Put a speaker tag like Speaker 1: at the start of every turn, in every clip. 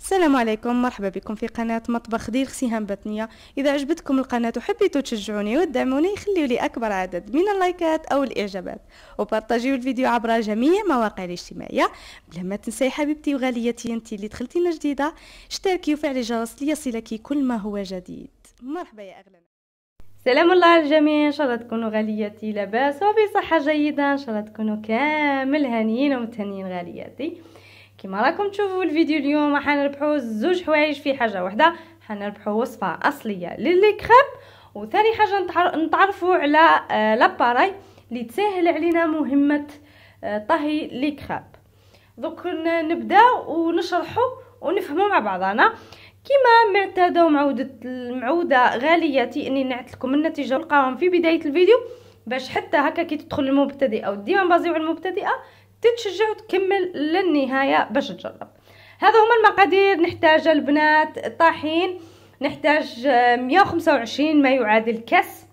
Speaker 1: السلام عليكم مرحبا بكم في قناة مطبخ ديال سهام بطنية إذا عجبتكم القناة وحبيتوا تشجعوني وتدعموني خليوا لي أكبر عدد من اللايكات أو الإعجابات وبارطاجيو الفيديو عبر جميع مواقع الاجتماعية بلا ما تنسي حبيبتي وغاليتي انت اللي دخلتينا جديدة اشتركي وفعلي الجرس ليصلك كل ما هو جديد مرحبا يا أغلى سلام الله على الجميع ان شاء الله تكونوا غالياتي لاباس وفي صحه جيده ان شاء الله تكونوا كامل هانيين ومتهنيين غالياتي كما راكم تشوفوا الفيديو اليوم نربحوا زوج حوايج في حاجه واحده حنربحوا وصفه اصليه للي كريب وثاني حاجه نتعرفوا على آه، لاباراي اللي تسهل علينا مهمه آه، طهي لي كريب دوك نبداو ونشرحوا ونفهموا مع بعضنا كما معتاده ومعوده المعوده غاليتي اني نعت لكم النتيجه والقوام في بدايه الفيديو باش حتى هكا كي تدخل المبتدئه ديما بازيو على المبتدئه تتشجع وتكمل للنهايه باش تجرب هذا هما المقادير نحتاجها البنات طاحين نحتاج 125 ما يعادل كاس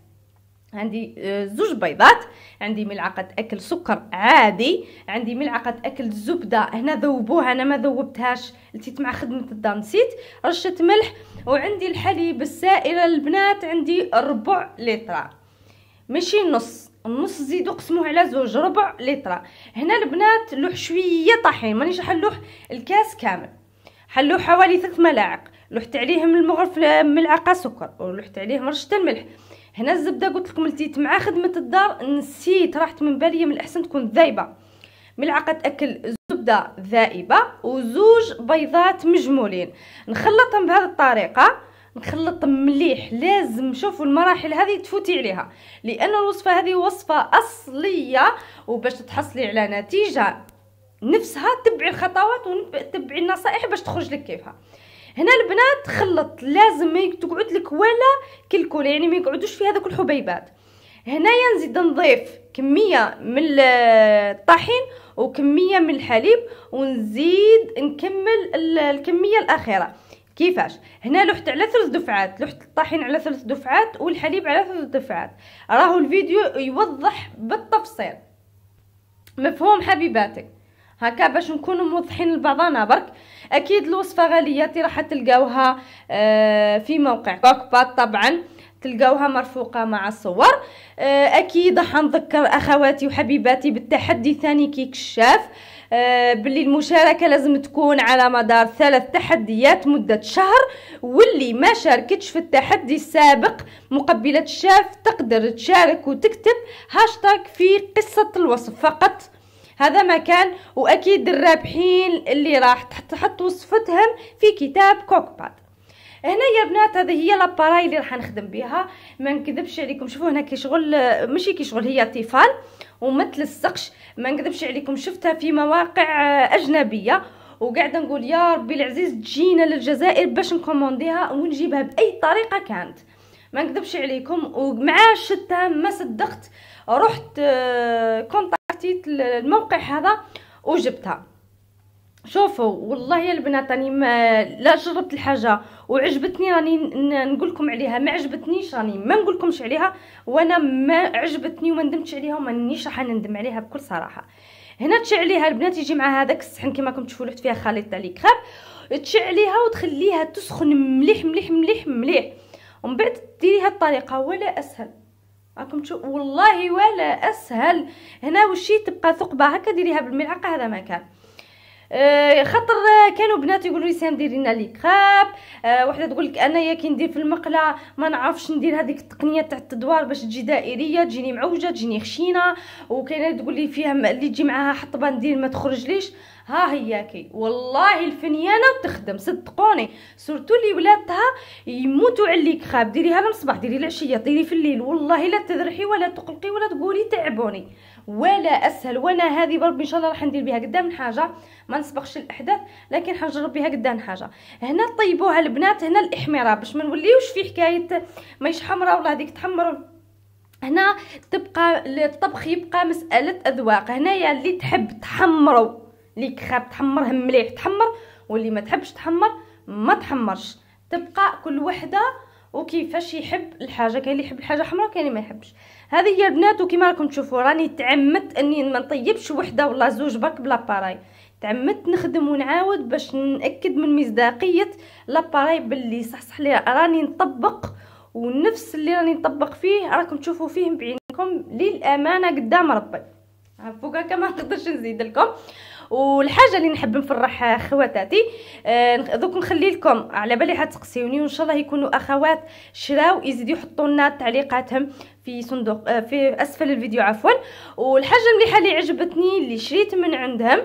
Speaker 1: عندي آه، زوج بيضات عندي ملعقة أكل سكر عادي عندي ملعقة أكل زبدة هنا ذوبوها أنا ما ذوبتهاش لتيت مع خدمة الدار نسيت رشة ملح وعندي الحليب السائل البنات عندي ربع لتر ماشي نص النص زيدو قسموه على زوج ربع لتر هنا البنات لوح شويه طحين مانيش حنلوح الكاس كامل حنلوح حوالي ثلاث ملاعق لوحت عليهم المغرف ملعقه سكر ولوحت عليهم رشه الملح هنا الزبده قلت لكم التيت مع خدمه الدار نسيت راحت من بالي من الاحسن تكون ذايبه ملعقه اكل زبده ذائبه وزوج بيضات مجمولين نخلطهم بهذه الطريقه نخلط مليح لازم شوفوا المراحل هذه تفوتي عليها لان الوصفه هذه وصفه اصليه وباش تحصلي على نتيجه نفسها تبعي الخطوات وتبعي النصائح باش تخرج لك كيفها هنا البنات خلط لازم ما تقعد لك ولا كلكول يعني ما يقعدوش في هذوك الحبيبات هنايا نزيد نضيف كميه من الطحين وكميه من الحليب ونزيد نكمل الكميه الاخيره كيفاش هنا لوحت على ثلاث دفعات لوحت الطحين على ثلاث دفعات والحليب على ثلاث دفعات راهو الفيديو يوضح بالتفصيل مفهوم حبيباتي هكا باش نكونوا موضحين لبعضنا برك اكيد الوصفه غاليه راح تلقاوها آه، في موقع كوكبات طبعا تلقاوها مرفوقة مع الصور آه، أكيد راح نذكر أخواتي وحبيباتي بالتحدي ثاني كيكشاف آه، باللي المشاركه لازم تكون على مدار ثلاث تحديات مده شهر واللي ما شاركتش في التحدي السابق مقبله الشاف تقدر تشارك وتكتب هاشتاك في قصه الوصف فقط هذا ما كان واكيد الرابحين اللي راح تحط وصفتهم في كتاب كوكباد هنا يا بنات هذه هي لاباراي اللي راح نخدم بها ما نكذبش عليكم شوفوا هنا كي شغل ماشي كي شغل هي تيفال وما تلصقش ما نكذبش عليكم شفتها في مواقع اجنبيه وقاعده نقول يا ربي العزيز تجينا للجزائر باش نكومونديها ونجيبها باي طريقه كانت ما نكذبش عليكم ومع شتها ما صدقت رحت كونتاكتيت آه، الموقع هذا وجبتها شوفوا والله يا البنات راني ما لا جربت الحاجه وعجبتني راني نقول لكم عليها ما عجبتنيش راني ما نقول لكمش عليها وانا ما عجبتني وما ندمتش عليها وما نيش راح نندم عليها بكل صراحه هنا تشعليها البنات يجي مع هذاك الصحن كما راكم تشوفوا لحت فيها خليط تاع لي تشع تشعليها وتخليها تسخن مليح مليح مليح مليح ومن بعد ديريها الطريقه ولا اسهل راكم تشوفوا والله ولا اسهل هنا وشي تبقى ثقبه هكا ديريها بالملعقه هذا مكان آه، خاطر آه، كانوا بنات يقولوا لي سام ديري لنا لي آه، وحده تقول لك انايا كي ندير في المقله ما نعرفش ندير هذيك التقنيه تاع التدوار باش تجي دائريه تجيني معوجه تجيني خشينه وكاينه تقول لي فيها اللي تجي معاها حطبه ندير ما تخرجليش ليش ها هياكي والله الفنيانه تخدم صدقوني سورتو اللي ولادها يموتوا عليك خاب ديريها للصباح ديري العشيه ديري في الليل والله لا تذرحي ولا تقلقي ولا تقولي تعبوني ولا اسهل وانا هذه بربي ان شاء الله راح ندير بها قدام حاجه ما نسبقش الاحداث لكن حنجرب بها قدام حاجه هنا طيبوها البنات هنا الاحمرار باش ما نوليوش في حكايه ميش حمراء ولا هذيك تحمر هنا تبقى الطبخ يبقى مساله اذواق هنايا اللي تحب تحمرو اللي كخاب تحمرها مليح تحمر واللي ما تحبش تحمر ما تحمرش تبقى كل وحده وكيفاش يحب الحاجه كاين اللي يحب الحاجه حمراء كاين اللي ما يحبش هذه هي البنات وكما راكم تشوفوا راني تعمدت اني ما نطيبش وحده ولا زوج برك بلاباراي تعمدت نخدم ونعاود باش ناكد من مصداقيه لاباراي باللي صح صح لي راني نطبق ونفس اللي راني نطبق فيه راكم تشوفوا فيه بعينكم للامانه قدام ربي هفوكا كما نقدرش نزيد لكم والحاجه اللي نحب نفرح خواتاتي آه، دوك نخلي لكم على بالي حتقسيوني وان شاء الله يكونوا اخوات شراو يزيدوا يحطوا لنا تعليقاتهم في صندوق آه، في اسفل الفيديو عفوا والحاجه المليحه اللي عجبتني اللي شريت من عندهم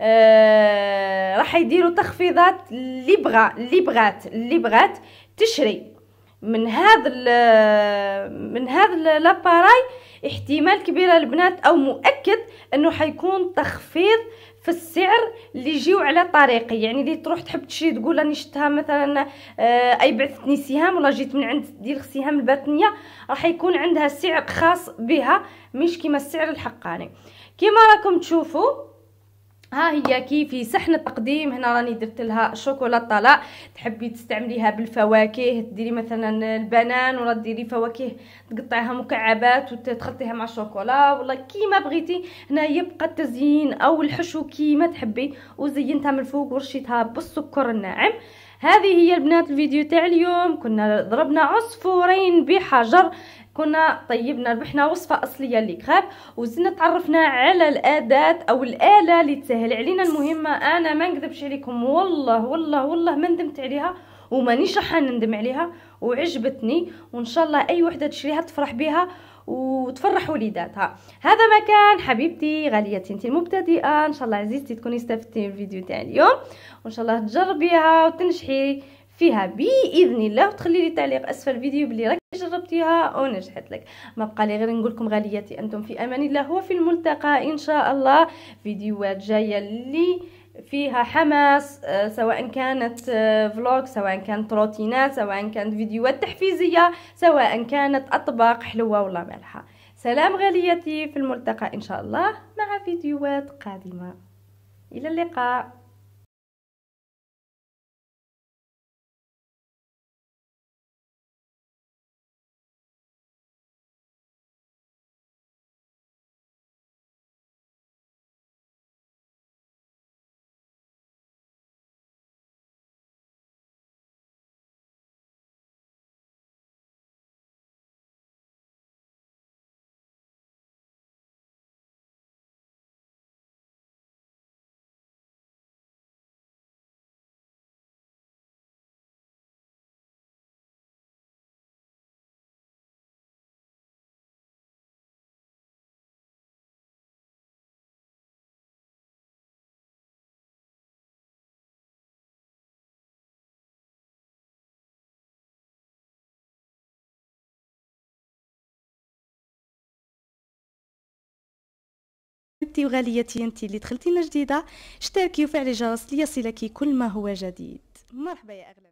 Speaker 1: آه راح يديروا تخفيضات اللي بغى اللي بغات اللي بغات تشري من هذا من هذا لاباراي احتمال كبير البنات او مؤكد انه حيكون تخفيض في السعر اللي يجيو على طريقي يعني اللي تروح تحب تشري تقول راني شفتها مثلا آه، اي بعثتني سهام ولا جيت من عند ديال سهام الباطنيه راح يكون عندها سعر خاص بها مش كما السعر الحقاني كما راكم تشوفوا ها هي كي في صحن التقديم هنا راني درت لها شوكولاته لا تحبي تستعمليها بالفواكه ديري مثلا البنان ولا ديري فواكه تقطعيها مكعبات وتخلطيها مع الشوكولا ولا كيما بغيتي هنا يبقى التزيين او الحشو كيما تحبي وزينتها من الفوق ورشيتها بالسكر الناعم هذه هي البنات الفيديو تاع اليوم كنا ضربنا عصفورين بحجر كنا طيبنا ربحنا وصفه اصليه لكريب وزدنا تعرفنا على الاداه او الاله اللي تسهل علينا المهمه انا ما نكذبش عليكم والله والله والله ما ندمت عليها ومانيش راح نندم عليها وعجبتني وان شاء الله اي وحده تشريها تفرح بها وتفرح وليداتها هذا ما كان حبيبتي غاليتي انت المبتدئه ان شاء الله عزيزتي تكوني استفدتي من الفيديو تاع اليوم وان شاء الله تجربيها وتنجحي فيها باذن الله وتخلي لي تعليق اسفل الفيديو بلي راك جربتيها ونجحت لك ما بقى لي غير نقول لكم غالياتي انتم في امان الله وفي الملتقى ان شاء الله فيديوهات جايه اللي فيها حماس آه، سواء كانت فلوك آه، سواء كانت روتينات سواء كانت فيديوهات تحفيزيه سواء كانت اطباق حلوه ولا مالحه سلام غاليتي في الملتقى ان شاء الله مع فيديوهات قادمه الى اللقاء سيدتي وغاليتي انت اللي دخلتينا جديده اشتركي وفعلي الجرس ليصلك كل ما هو جديد مرحبا يا اغلى